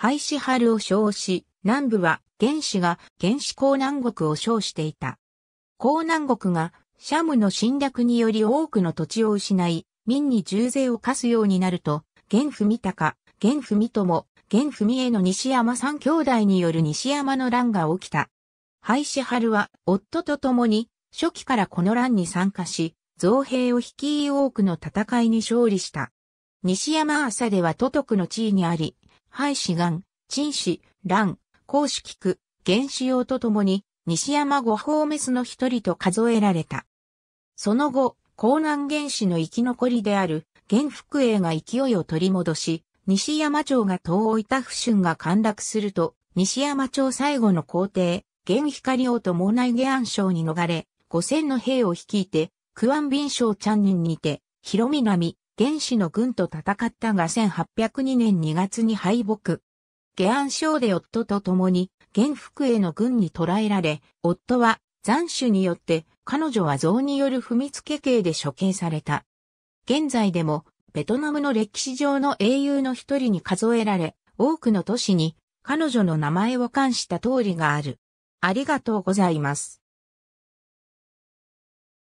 廃止春を称し、南部は原始が原始江南国を称していた。江南国がシャムの侵略により多くの土地を失い、民に重税を課すようになると、玄文高、玄文友、玄文への西山三兄弟による西山の乱が起きた。廃止春は夫と共に初期からこの乱に参加し、造兵を率い多くの戦いに勝利した。西山朝では都督の地位にあり、廃子岩、陳子、乱、公子菊、原子用とともに、西山五方メスの一人と数えられた。その後、江南原始の生き残りである、原福栄が勢いを取り戻し、西山町が遠置いた不春が陥落すると、西山町最後の皇帝、源光王と毛内下安省に逃れ、五千の兵を率いて、九安敏省チャンニンにて、広南、原始の軍と戦ったが1802年2月に敗北。下安省で夫と共に元服への軍に捕らえられ、夫は残首によって彼女は像による踏みつけ刑で処刑された。現在でもベトナムの歴史上の英雄の一人に数えられ、多くの都市に彼女の名前を冠した通りがある。ありがとうございます。